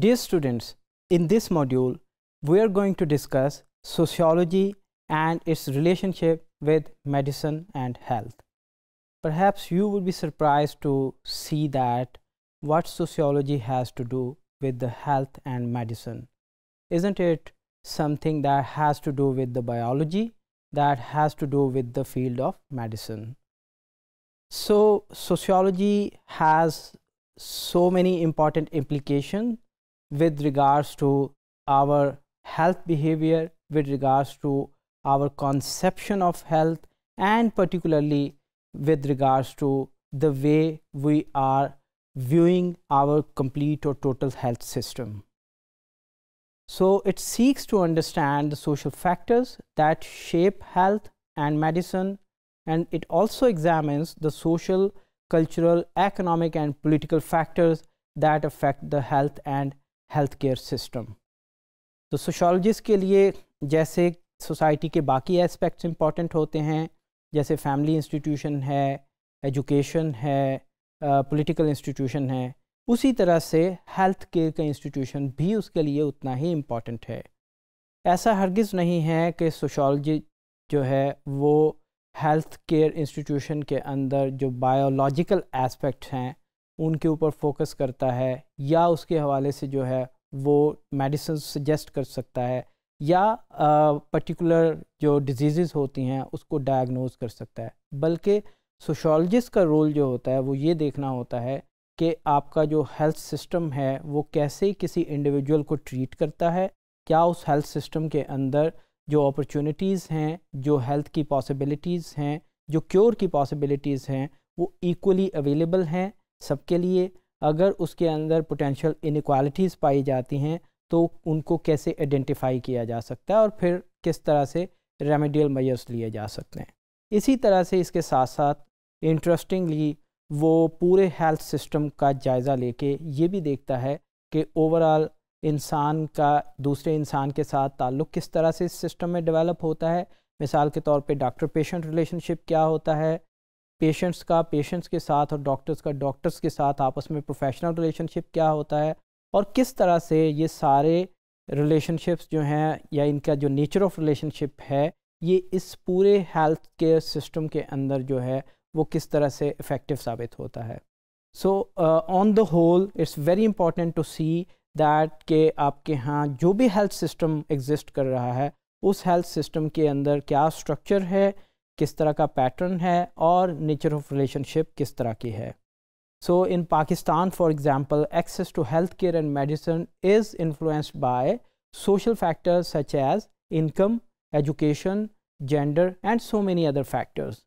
Dear students, in this module, we are going to discuss sociology and its relationship with medicine and health. Perhaps you would be surprised to see that what sociology has to do with the health and medicine. Isn't it something that has to do with the biology that has to do with the field of medicine? So, sociology has so many important implications with regards to our health behavior, with regards to our conception of health, and particularly with regards to the way we are viewing our complete or total health system. So, it seeks to understand the social factors that shape health and medicine and it also examines the social, cultural, economic and political factors that affect the health and health care system तो sociologist के लिए जैसे society के बाकी aspects important होते हैं जैसे family institution है एजुकेशन है पॉलिटिकल इंस्टीट्यूशन है उसी तरह से हेल्थ केयर का इंस्टीट्यूशन भी उसके लिए उतना ही इम्पॉर्टेंट है ऐसा हरगिज़ नहीं है कि सोशोलॉजी जो है वो हेल्थ केयर इंस्टीट्यूशन के अंदर जो बायोलॉजिकल एस्पेक्ट हैं उनके ऊपर फोकस करता है या उसके हवाले से जो है वो मेडिसिन सजेस्ट कर सकता है या पर्टिकुलर जो डिजीज़ होती हैं उसको डायग्नोज कर सकता है बल्कि सोशोलॉजिस्ट का रोल जो होता है वो ये देखना होता है कि आपका जो हेल्थ सिस्टम है वो कैसे किसी इंडिविजुअल को ट्रीट करता है क्या उस हेल्थ सिस्टम के अंदर जो अपॉर्चुनिटीज़ हैं जो हेल्थ की पॉसिबिलिटीज़ हैं जो क्योर की पॉसिबिलिटीज़ हैं वो इक्वली अवेलेबल हैं सबके लिए अगर उसके अंदर पोटेंशियल इनक्वालिटीज़ पाई जाती हैं तो उनको कैसे आइडेंटिफाई किया जा सकता है और फिर किस तरह से रेमेडियल मेजर्स लिए जा सकते हैं इसी तरह से इसके साथ साथ इंटरेस्टिंगली वो पूरे हेल्थ सिस्टम का जायज़ा लेके ये भी देखता है कि ओवरऑल इंसान का दूसरे इंसान के साथ ताल्लुक़ किस तरह से इस सिस्टम में डेवलप होता है मिसाल के तौर पे डॉक्टर पेशेंट रिलेशनशिप क्या होता है पेशेंट्स का पेशेंट्स के साथ और डॉक्टर्स का डॉक्टर्स के साथ आपस में प्रोफेशनल रिलेशनशिप क्या होता है और किस तरह से ये सारे रिलेशनशिप्स जो हैं या इनका जो नेचर ऑफ रिलेशनशिप है ये इस पूरे हेल्थ केयर सिस्टम के अंदर जो है वो किस तरह से इफ़ेक्टिव साबित होता है so on the whole it's very important to see that के आपके यहाँ जो भी हेल्थ सिस्टम एग्जिस्ट कर रहा है उस हेल्थ सिस्टम के अंदर क्या स्ट्रक्चर है किस तरह का पैटर्न है और नेचर ऑफ रिलेशनशिप किस तरह की है so in Pakistan for example access to health care and medicine is influenced by social factors such as income education gender and so many other factors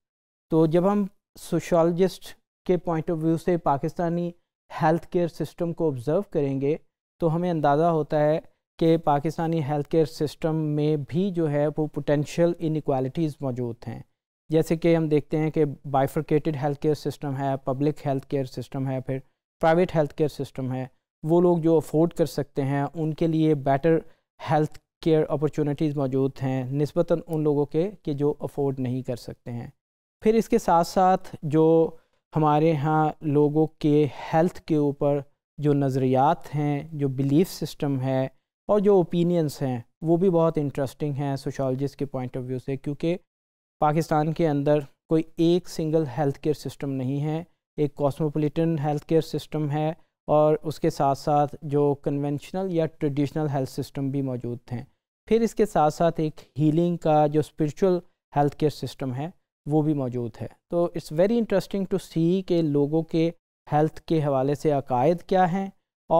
तो जब हम सोशोलॉजिस्ट के पॉइंट ऑफ व्यू से Pakistani health care system को observe करेंगे तो हमें अंदाज़ा होता है कि पाकिस्तानी हेल्थ केयर सिस्टम में भी जो है वो पोटेंशियल इनक्वालिटीज़ मौजूद हैं जैसे कि हम देखते हैं कि बाइफर्केटेड हेल्थ केयर सिस्टम है पब्लिक हेल्थ केयर सिस्टम है फिर प्राइवेट हेल्थ केयर सिस्टम है वो लोग जो अफोर्ड कर सकते हैं उनके लिए बेटर हेल्थ केयर अपॉर्चुनिटीज़ मौजूद हैं नस्बता उन लोगों के कि जो अफोर्ड नहीं कर सकते हैं फिर इसके साथ साथ जो हमारे यहाँ लोगों के हेल्थ के ऊपर जो नज़रियात हैं जो बिलीफ सिस्टम है और जो ओपिनियंस हैं वो भी बहुत इंटरेस्टिंग हैं सोशलॉजिस्ट के पॉइंट ऑफ व्यू से क्योंकि पाकिस्तान के अंदर कोई एक सिंगल हेल्थ केयर सिस्टम नहीं है एक कॉस्मोपोलिटन हेल्थ केयर सिस्टम है और उसके साथ साथ जो कन्वेंशनल या ट्रेडिशनल हेल्थ सिस्टम भी मौजूद हैं फिर इसके साथ साथ एक हीलिंग का जो स्पिरिचुअल हेल्थ केयर सिस्टम है वो भी मौजूद है तो it's very interesting to see के लोगों के हेल्थ के हवाले से अकायद क्या हैं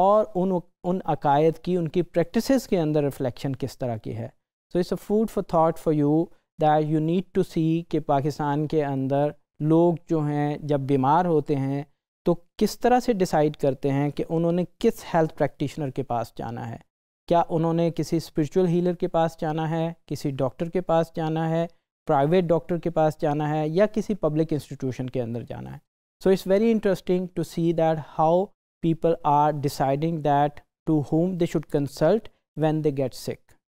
और उन उन अकायद की उनकी प्रैक्टिसेस के अंदर रिफ्लेक्शन किस तरह की है so it's a food for thought for you that you need to see कि पाकिस्तान के अंदर लोग जो हैं जब बीमार होते हैं तो किस तरह से डिसाइड करते हैं कि उन्होंने किस हेल्थ प्रैक्टिशनर के पास जाना है क्या उन्होंने किसी स्पिरिचुअल हीलर के पास जाना है किसी डॉक्टर के पास जाना है प्राइवेट डॉक्टर के पास जाना है या किसी पब्लिक इंस्टीट्यूशन के अंदर जाना है so it's very interesting to see that how people are deciding that to whom they should consult when they get sick